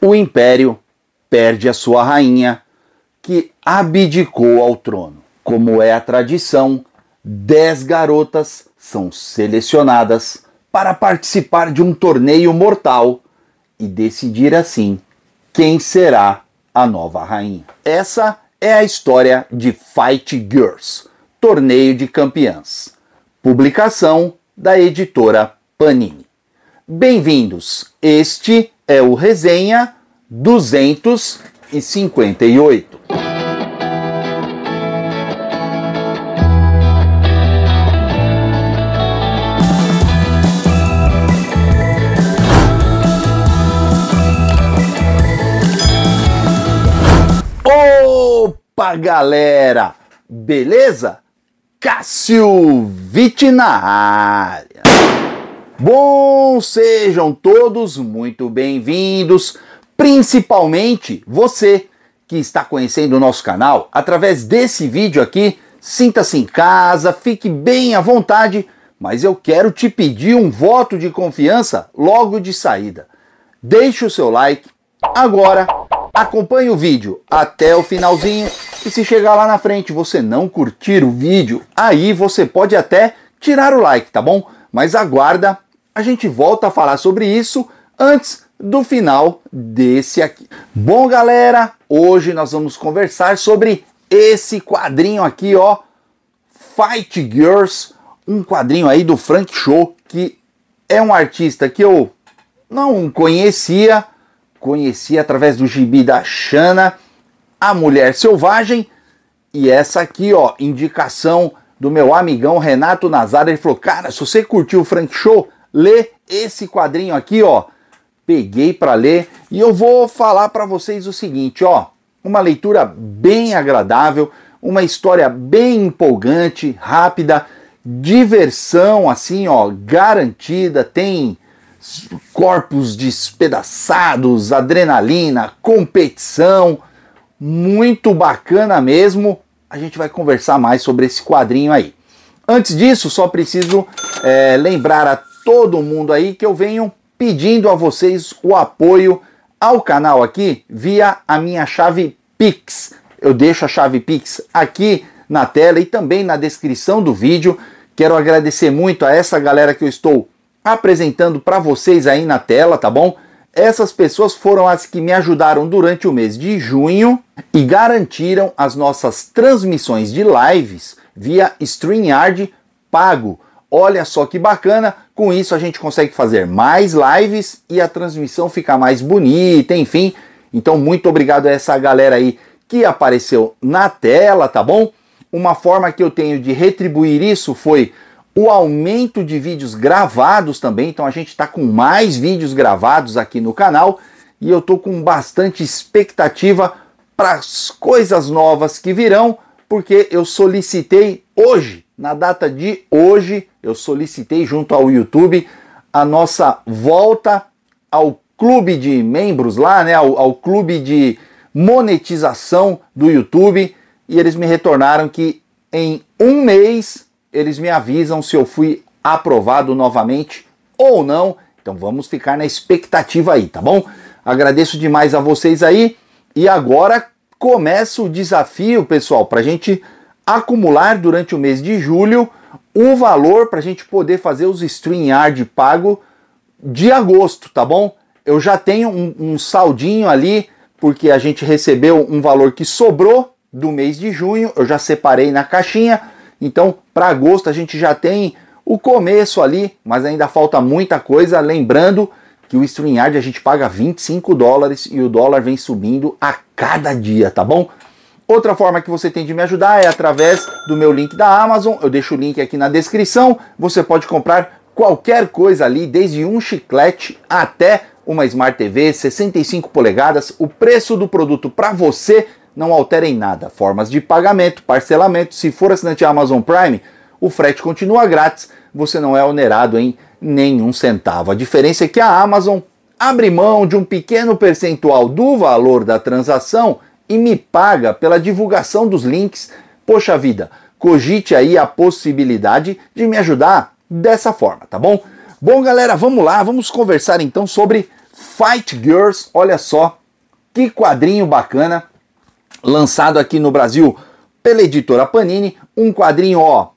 o império perde a sua rainha, que abdicou ao trono. Como é a tradição, dez garotas são selecionadas para participar de um torneio mortal e decidir assim quem será a nova rainha. Essa é a história de Fight Girls, torneio de campeãs. Publicação da editora Panini. Bem-vindos. Este é o Resenha 258. Opa, galera! Beleza? Cássio Vitti na área. Bom, sejam todos muito bem-vindos, principalmente você que está conhecendo o nosso canal através desse vídeo aqui. Sinta-se em casa, fique bem à vontade, mas eu quero te pedir um voto de confiança logo de saída. Deixe o seu like agora, acompanhe o vídeo até o finalzinho e se chegar lá na frente você não curtir o vídeo, aí você pode até tirar o like, tá bom? Mas aguarda a gente volta a falar sobre isso antes do final desse aqui. Bom, galera, hoje nós vamos conversar sobre esse quadrinho aqui, ó, Fight Girls, um quadrinho aí do Frank Show, que é um artista que eu não conhecia, conheci através do gibi da Xana, A Mulher Selvagem, e essa aqui, ó, indicação do meu amigão Renato Nazar, ele falou, cara, se você curtiu o Frank Show, ler esse quadrinho aqui, ó. Peguei para ler e eu vou falar para vocês o seguinte, ó. Uma leitura bem agradável, uma história bem empolgante, rápida, diversão assim, ó, garantida, tem corpos despedaçados, adrenalina, competição, muito bacana mesmo. A gente vai conversar mais sobre esse quadrinho aí. Antes disso, só preciso é, lembrar a todo mundo aí que eu venho pedindo a vocês o apoio ao canal aqui via a minha chave Pix. Eu deixo a chave Pix aqui na tela e também na descrição do vídeo. Quero agradecer muito a essa galera que eu estou apresentando para vocês aí na tela, tá bom? Essas pessoas foram as que me ajudaram durante o mês de junho e garantiram as nossas transmissões de lives via StreamYard pago. Olha só que bacana, com isso a gente consegue fazer mais lives e a transmissão fica mais bonita, enfim. Então, muito obrigado a essa galera aí que apareceu na tela, tá bom? Uma forma que eu tenho de retribuir isso foi o aumento de vídeos gravados também. Então, a gente está com mais vídeos gravados aqui no canal e eu estou com bastante expectativa para as coisas novas que virão, porque eu solicitei hoje na data de hoje, eu solicitei junto ao YouTube a nossa volta ao clube de membros lá, né, ao, ao clube de monetização do YouTube, e eles me retornaram que em um mês eles me avisam se eu fui aprovado novamente ou não. Então vamos ficar na expectativa aí, tá bom? Agradeço demais a vocês aí e agora começa o desafio, pessoal, para a gente acumular durante o mês de julho o valor para a gente poder fazer os StreamYard pago de agosto, tá bom? Eu já tenho um, um saldinho ali, porque a gente recebeu um valor que sobrou do mês de junho, eu já separei na caixinha, então para agosto a gente já tem o começo ali, mas ainda falta muita coisa, lembrando que o StreamYard a gente paga 25 dólares e o dólar vem subindo a cada dia, tá bom? Outra forma que você tem de me ajudar é através do meu link da Amazon. Eu deixo o link aqui na descrição. Você pode comprar qualquer coisa ali, desde um chiclete até uma Smart TV 65 polegadas. O preço do produto para você não altera em nada. Formas de pagamento, parcelamento, se for assinante Amazon Prime, o frete continua grátis, você não é onerado em nenhum centavo. A diferença é que a Amazon abre mão de um pequeno percentual do valor da transação e me paga pela divulgação dos links. Poxa vida, cogite aí a possibilidade de me ajudar dessa forma, tá bom? Bom, galera, vamos lá, vamos conversar então sobre Fight Girls. Olha só que quadrinho bacana lançado aqui no Brasil pela editora Panini, um quadrinho ó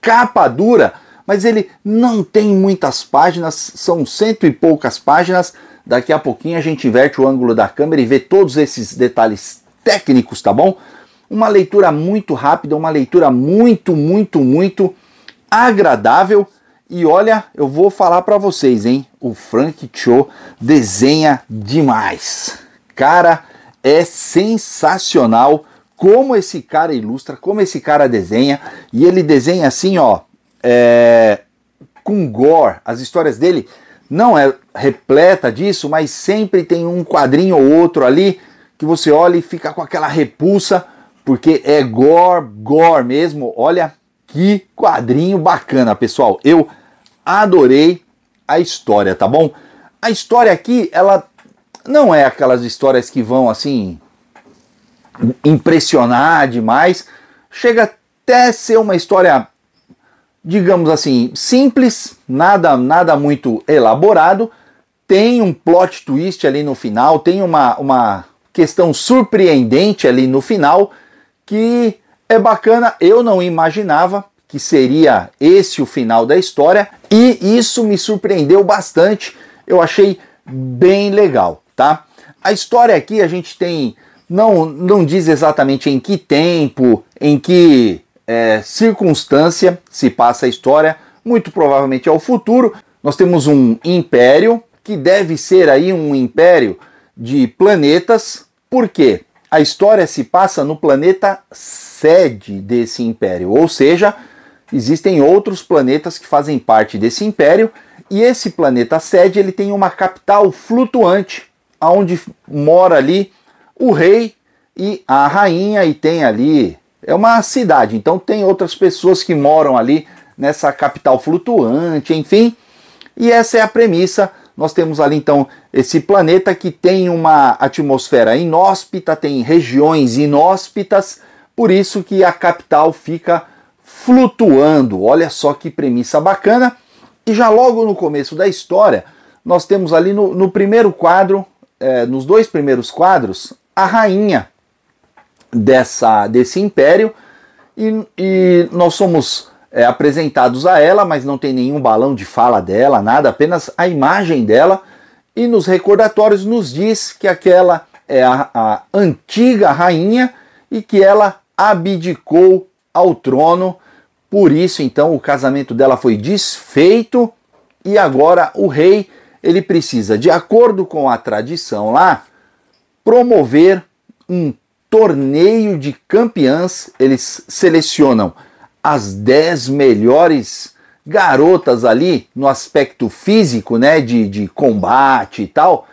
capa dura, mas ele não tem muitas páginas, são cento e poucas páginas Daqui a pouquinho a gente inverte o ângulo da câmera e vê todos esses detalhes técnicos, tá bom? Uma leitura muito rápida, uma leitura muito, muito, muito agradável. E olha, eu vou falar para vocês, hein? O Frank Cho desenha demais. Cara, é sensacional como esse cara ilustra, como esse cara desenha. E ele desenha assim, ó, é... com gore. As histórias dele não é repleta disso, mas sempre tem um quadrinho ou outro ali que você olha e fica com aquela repulsa, porque é gore, gore mesmo. Olha que quadrinho bacana, pessoal. Eu adorei a história, tá bom? A história aqui, ela não é aquelas histórias que vão assim impressionar demais. Chega até ser uma história, digamos assim, simples, nada, nada muito elaborado. Tem um plot twist ali no final, tem uma, uma questão surpreendente ali no final que é bacana. Eu não imaginava que seria esse o final da história e isso me surpreendeu bastante. Eu achei bem legal, tá? A história aqui a gente tem não não diz exatamente em que tempo, em que é, circunstância se passa a história, muito provavelmente ao é futuro. Nós temos um império que deve ser aí um império de planetas, porque a história se passa no planeta sede desse império, ou seja, existem outros planetas que fazem parte desse império e esse planeta sede ele tem uma capital flutuante, aonde mora ali o rei e a rainha e tem ali é uma cidade, então tem outras pessoas que moram ali nessa capital flutuante, enfim. E essa é a premissa. Nós temos ali então esse planeta que tem uma atmosfera inóspita, tem regiões inóspitas, por isso que a capital fica flutuando. Olha só que premissa bacana. E já logo no começo da história, nós temos ali no, no primeiro quadro, é, nos dois primeiros quadros, a rainha dessa, desse império. E, e nós somos é, apresentados a ela, mas não tem nenhum balão de fala dela, nada, apenas a imagem dela. E nos recordatórios nos diz que aquela é a, a antiga rainha e que ela abdicou ao trono. Por isso, então, o casamento dela foi desfeito e agora o rei ele precisa, de acordo com a tradição lá, promover um torneio de campeãs. Eles selecionam as 10 melhores garotas ali no aspecto físico, né, de, de combate e tal,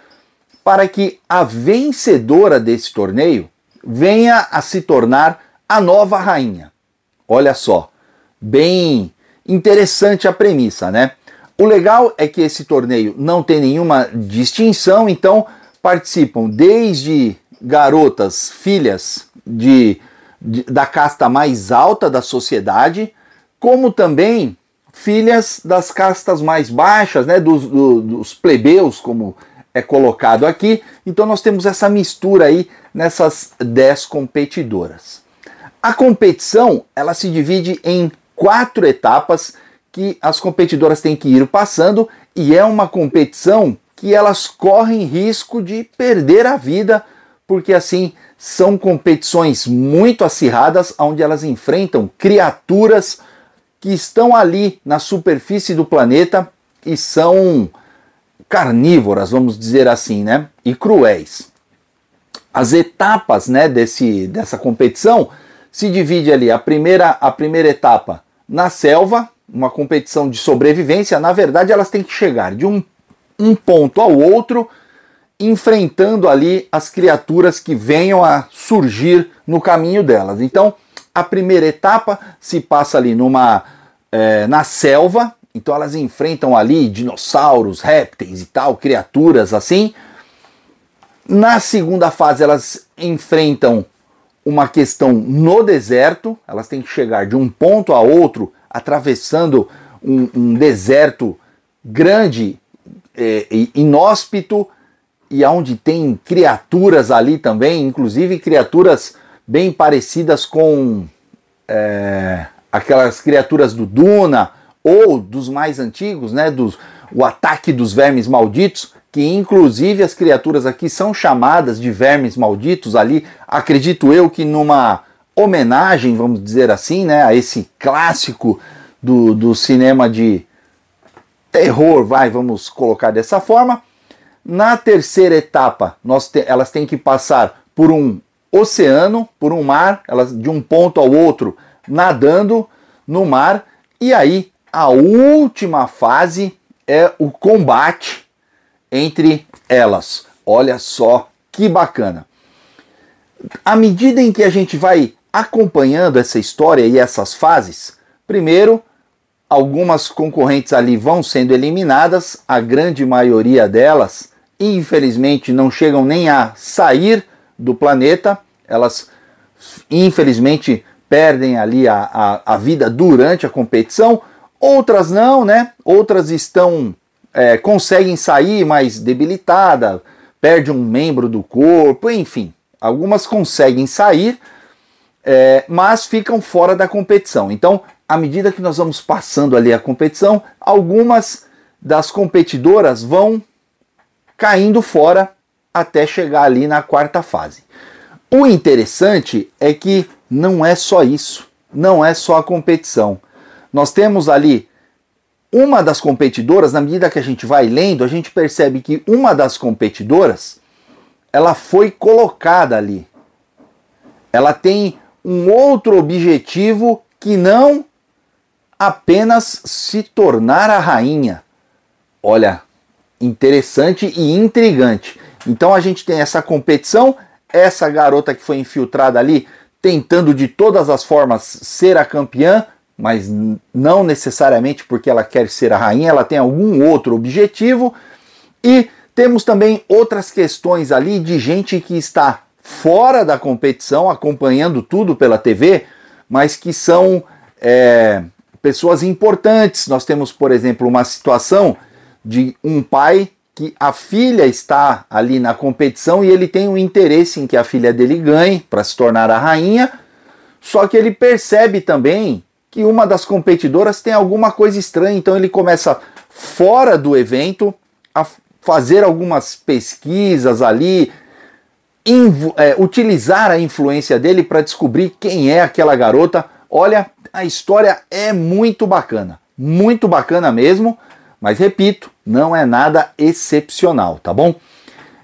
para que a vencedora desse torneio venha a se tornar a nova rainha. Olha só, bem interessante a premissa, né? O legal é que esse torneio não tem nenhuma distinção, então participam desde garotas, filhas de da casta mais alta da sociedade, como também filhas das castas mais baixas, né, dos, do, dos plebeus, como é colocado aqui. Então nós temos essa mistura aí nessas dez competidoras. A competição ela se divide em quatro etapas que as competidoras têm que ir passando e é uma competição que elas correm risco de perder a vida porque assim são competições muito acirradas, onde elas enfrentam criaturas que estão ali na superfície do planeta e são carnívoras, vamos dizer assim, né? E cruéis. As etapas, né, desse, dessa competição se divide ali a primeira a primeira etapa na selva, uma competição de sobrevivência, na verdade elas têm que chegar de um, um ponto ao outro enfrentando ali as criaturas que venham a surgir no caminho delas. Então, a primeira etapa se passa ali numa é, na selva, então elas enfrentam ali dinossauros, répteis e tal, criaturas assim. Na segunda fase elas enfrentam uma questão no deserto, elas têm que chegar de um ponto a outro atravessando um, um deserto grande, é, inóspito, e aonde tem criaturas ali também, inclusive criaturas bem parecidas com é, aquelas criaturas do Duna ou dos mais antigos, né, dos, o ataque dos vermes malditos, que inclusive as criaturas aqui são chamadas de vermes malditos ali, acredito eu que numa homenagem, vamos dizer assim, né, a esse clássico do, do cinema de terror, vai, vamos colocar dessa forma. Na terceira etapa, te, elas têm que passar por um oceano, por um mar, elas de um ponto ao outro nadando no mar. E aí, a última fase é o combate entre elas. Olha só que bacana. À medida em que a gente vai acompanhando essa história e essas fases, primeiro, algumas concorrentes ali vão sendo eliminadas, a grande maioria delas infelizmente não chegam nem a sair do planeta, elas infelizmente perdem ali a, a, a vida durante a competição, outras não, né? Outras estão é, conseguem sair mais debilitada, perde um membro do corpo, enfim. Algumas conseguem sair, é, mas ficam fora da competição. Então, à medida que nós vamos passando ali a competição, algumas das competidoras vão caindo fora até chegar ali na quarta fase. O interessante é que não é só isso, não é só a competição. Nós temos ali uma das competidoras, na medida que a gente vai lendo, a gente percebe que uma das competidoras, ela foi colocada ali. Ela tem um outro objetivo que não apenas se tornar a rainha. Olha, interessante e intrigante. Então a gente tem essa competição, essa garota que foi infiltrada ali tentando de todas as formas ser a campeã, mas não necessariamente porque ela quer ser a rainha, ela tem algum outro objetivo. E temos também outras questões ali de gente que está fora da competição, acompanhando tudo pela TV, mas que são é, pessoas importantes. Nós temos, por exemplo, uma situação de um pai que a filha está ali na competição e ele tem um interesse em que a filha dele ganhe para se tornar a rainha, só que ele percebe também que uma das competidoras tem alguma coisa estranha, então ele começa fora do evento a fazer algumas pesquisas ali, é, utilizar a influência dele para descobrir quem é aquela garota. Olha, a história é muito bacana, muito bacana mesmo. Mas repito, não é nada excepcional, tá bom?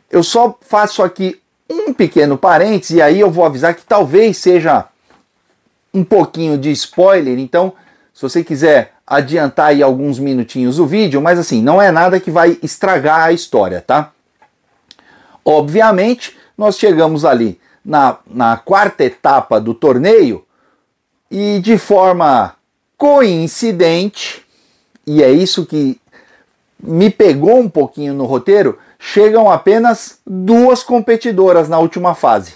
Eu só faço aqui um pequeno parênteses e aí eu vou avisar que talvez seja um pouquinho de spoiler, então se você quiser adiantar aí alguns minutinhos o vídeo, mas assim, não é nada que vai estragar a história, tá? Obviamente, nós chegamos ali na, na quarta etapa do torneio e de forma coincidente, e é isso que me pegou um pouquinho no roteiro, chegam apenas duas competidoras na última fase.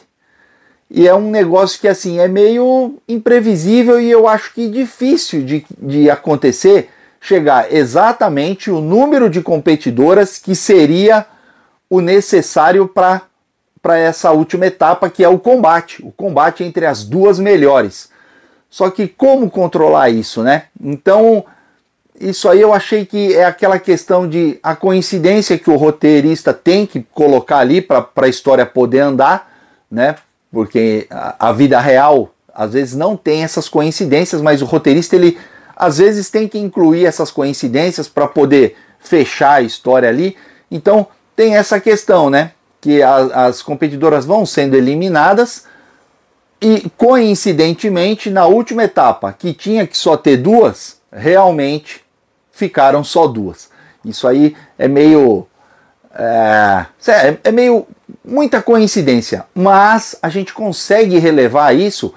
E é um negócio que assim é meio imprevisível e eu acho que difícil de, de acontecer chegar exatamente o número de competidoras que seria o necessário para essa última etapa, que é o combate, o combate entre as duas melhores. Só que como controlar isso, né? Então, isso aí eu achei que é aquela questão de a coincidência que o roteirista tem que colocar ali para a história poder andar, né? Porque a, a, vida real às vezes não tem essas coincidências, mas o roteirista ele às vezes tem que incluir essas coincidências para poder fechar a história ali. Então tem essa questão, né? Que a, as competidoras vão sendo eliminadas e coincidentemente na última etapa que tinha que só ter duas, realmente ficaram só duas. Isso aí é meio. É, é, é meio muita coincidência, mas a gente consegue relevar isso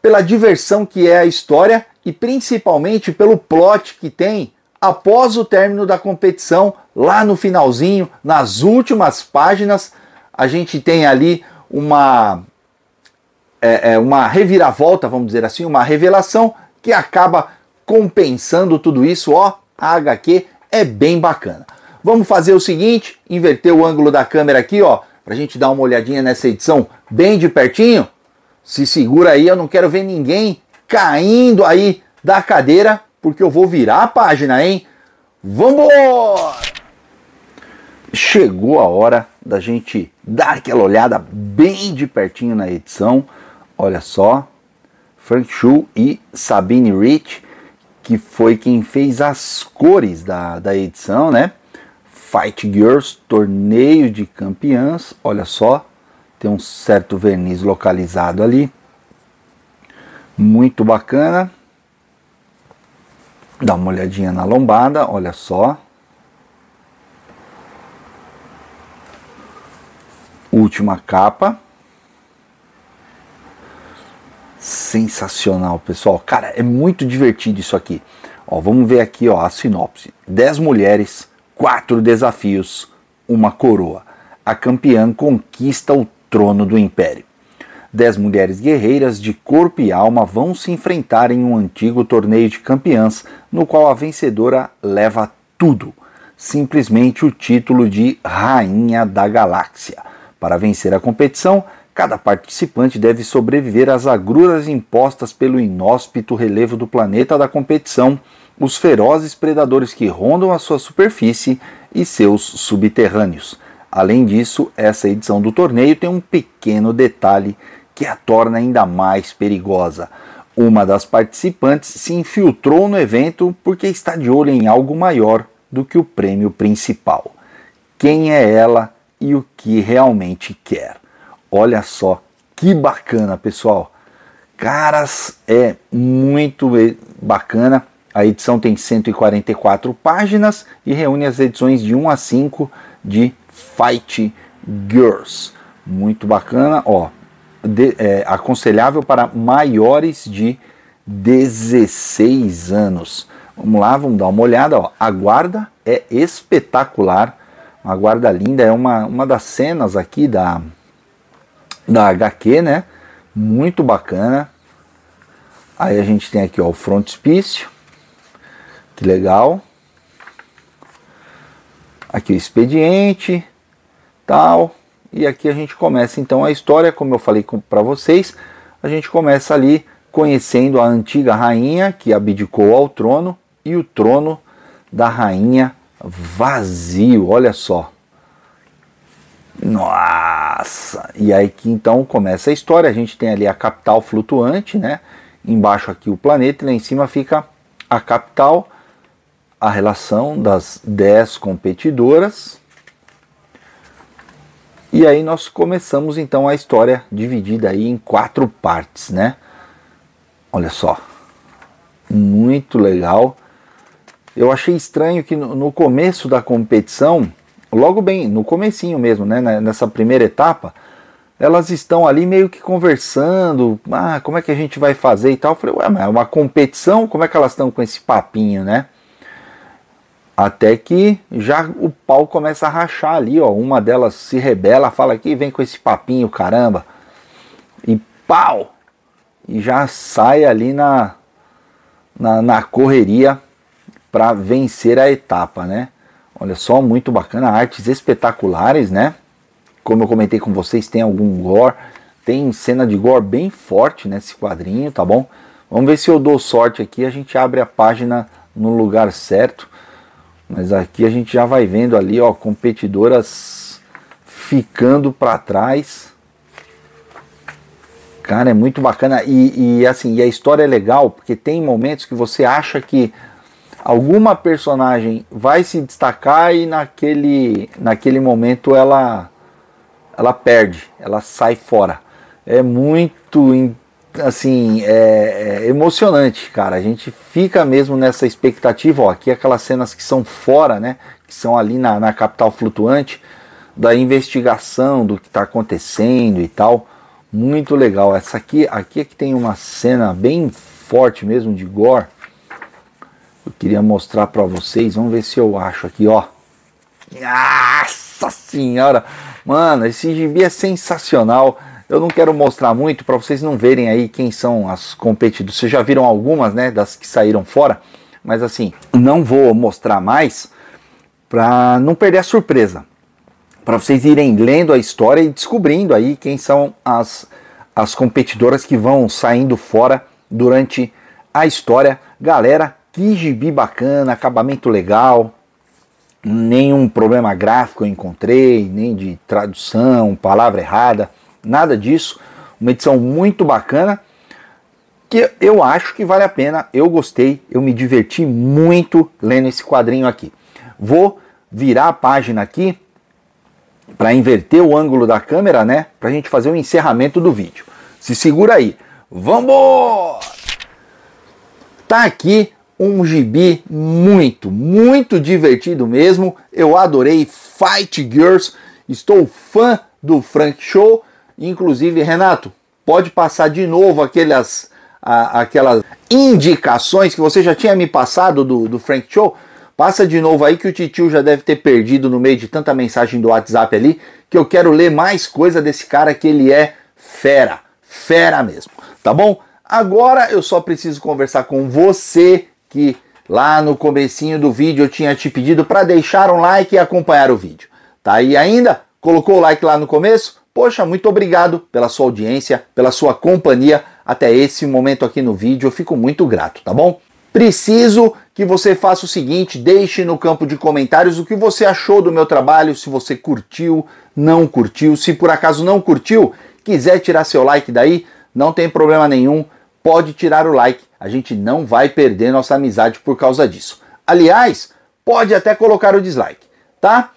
pela diversão que é a história e principalmente pelo plot que tem após o término da competição, lá no finalzinho, nas últimas páginas, a gente tem ali uma é, é, uma reviravolta, vamos dizer assim, uma revelação que acaba compensando tudo isso, ó, a HQ é bem bacana. Vamos fazer o seguinte, inverter o ângulo da câmera aqui, ó, para a gente dar uma olhadinha nessa edição bem de pertinho. Se segura aí, eu não quero ver ninguém caindo aí da cadeira, porque eu vou virar a página, hein? Vambora! Chegou a hora da gente dar aquela olhada bem de pertinho na edição. Olha só, Frank Shu e Sabine Rich que foi quem fez as cores da, da edição, né? Fight Girls, torneio de campeãs, olha só, tem um certo verniz localizado ali, muito bacana. Dá uma olhadinha na lombada, olha só. Última capa. sensacional, pessoal. Cara, é muito divertido isso aqui. Ó, vamos ver aqui ó, a sinopse: 10 mulheres, 4 desafios, uma coroa. A campeã conquista o trono do império. 10 mulheres guerreiras de corpo e alma vão se enfrentar em um antigo torneio de campeãs, no qual a vencedora leva tudo simplesmente o título de Rainha da Galáxia. Para vencer a competição, Cada participante deve sobreviver às agruras impostas pelo inóspito relevo do planeta da competição, os ferozes predadores que rondam a sua superfície e seus subterrâneos. Além disso, essa edição do torneio tem um pequeno detalhe que a torna ainda mais perigosa. Uma das participantes se infiltrou no evento porque está de olho em algo maior do que o prêmio principal. Quem é ela e o que realmente quer? Olha só, que bacana, pessoal. Caras, é muito bacana. A edição tem 144 páginas e reúne as edições de 1 a 5 de Fight Girls. Muito bacana, ó. De, é, aconselhável para maiores de 16 anos. Vamos lá, vamos dar uma olhada. Ó. A guarda é espetacular. Uma guarda linda. É uma, uma das cenas aqui da, da HQ, né? Muito bacana. Aí a gente tem aqui ó, o frontispício, que legal. Aqui o expediente, tal. E aqui a gente começa então a história, como eu falei para vocês, a gente começa ali conhecendo a antiga rainha que abdicou ao trono e o trono da rainha vazio, olha só. Nossa! E aí que então começa a história. A gente tem ali a capital flutuante, né? Embaixo aqui o planeta e lá em cima fica a capital, a relação das 10 competidoras. E aí nós começamos então a história dividida aí em quatro partes, né? Olha só. Muito legal. Eu achei estranho que no começo da competição logo bem no comecinho mesmo, né, né, nessa primeira etapa, elas estão ali meio que conversando, ah, como é que a gente vai fazer e tal. Eu falei, ué, mas é uma competição, como é que elas estão com esse papinho, né? Até que já o pau começa a rachar ali, ó. Uma delas se rebela, fala aqui, vem com esse papinho, caramba. E pau! E já sai ali na, na, na correria para vencer a etapa, né? Olha só, muito bacana, artes espetaculares, né? Como eu comentei com vocês, tem algum gore, tem cena de gore bem forte nesse quadrinho, tá bom? Vamos ver se eu dou sorte aqui, a gente abre a página no lugar certo. Mas aqui a gente já vai vendo ali, ó, competidoras ficando para trás. Cara, é muito bacana. E, e assim, e a história é legal, porque tem momentos que você acha que alguma personagem vai se destacar e naquele, naquele momento ela ela perde, ela sai fora. É muito assim é, é emocionante, cara. A gente fica mesmo nessa expectativa. Ó, aqui aquelas cenas que são fora, né? Que são ali na, na capital flutuante da investigação do que está acontecendo e tal. Muito legal. Essa aqui, aqui é que tem uma cena bem forte mesmo de gore eu queria mostrar para vocês, vamos ver se eu acho aqui, ó. Nossa senhora! Mano, esse gibi é sensacional. Eu não quero mostrar muito para vocês não verem aí quem são as competidoras. Vocês já viram algumas, né, das que saíram fora, mas assim, não vou mostrar mais para não perder a surpresa. Para vocês irem lendo a história e descobrindo aí quem são as as competidoras que vão saindo fora durante a história. Galera, que gibi bacana, acabamento legal, nenhum problema gráfico eu encontrei, nem de tradução, palavra errada, nada disso. Uma edição muito bacana que eu acho que vale a pena. Eu gostei, eu me diverti muito lendo esse quadrinho aqui. Vou virar a página aqui para inverter o ângulo da câmera, né? Para a gente fazer o encerramento do vídeo. Se segura aí. Vamos! Tá aqui um gibi muito, muito divertido mesmo. Eu adorei Fight Girls, estou fã do Frank Show. Inclusive, Renato, pode passar de novo aquelas, a, aquelas indicações que você já tinha me passado do, do Frank Show. Passa de novo aí que o Titio já deve ter perdido no meio de tanta mensagem do WhatsApp ali, que eu quero ler mais coisa desse cara que ele é fera, fera mesmo, tá bom? Agora eu só preciso conversar com você, que lá no comecinho do vídeo eu tinha te pedido para deixar um like e acompanhar o vídeo. Tá aí ainda? Colocou o like lá no começo? Poxa, muito obrigado pela sua audiência, pela sua companhia até esse momento aqui no vídeo. Eu fico muito grato, tá bom? Preciso que você faça o seguinte: deixe no campo de comentários o que você achou do meu trabalho, se você curtiu, não curtiu. Se por acaso não curtiu, quiser tirar seu like daí, não tem problema nenhum pode tirar o like. A gente não vai perder nossa amizade por causa disso. Aliás, pode até colocar o dislike, tá?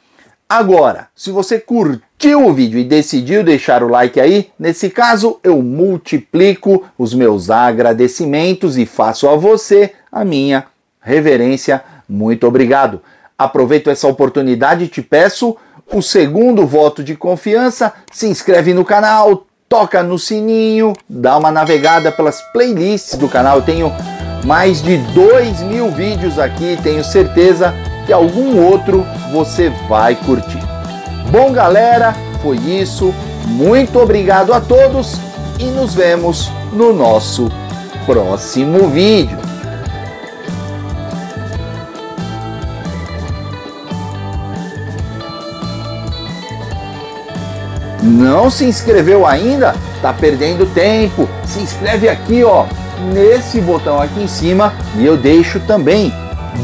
Agora, se você curtiu o vídeo e decidiu deixar o like aí, nesse caso eu multiplico os meus agradecimentos e faço a você a minha reverência. Muito obrigado. Aproveito essa oportunidade e te peço o segundo voto de confiança. Se inscreve no canal, toca no sininho, dá uma navegada pelas playlists do canal. Eu tenho mais de 2 mil vídeos aqui, tenho certeza que algum outro você vai curtir. Bom, galera, foi isso. Muito obrigado a todos e nos vemos no nosso próximo vídeo. não se inscreveu ainda, está perdendo tempo. Se inscreve aqui, ó, nesse botão aqui em cima e eu deixo também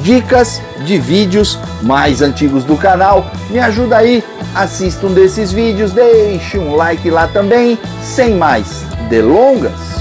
dicas de vídeos mais antigos do canal. Me ajuda aí, assista um desses vídeos, deixe um like lá também. Sem mais delongas,